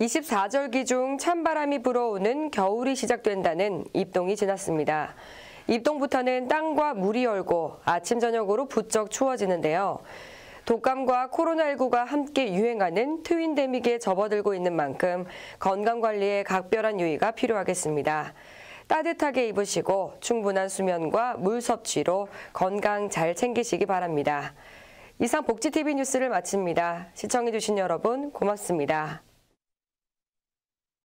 24절기 중 찬바람이 불어오는 겨울이 시작된다는 입동이 지났습니다. 입동부터는 땅과 물이 얼고 아침 저녁으로 부쩍 추워지는데요. 독감과 코로나19가 함께 유행하는 트윈데믹에 접어들고 있는 만큼 건강관리에 각별한 유의가 필요하겠습니다. 따뜻하게 입으시고 충분한 수면과 물 섭취로 건강 잘 챙기시기 바랍니다. 이상 복지TV 뉴스를 마칩니다. 시청해주신 여러분 고맙습니다.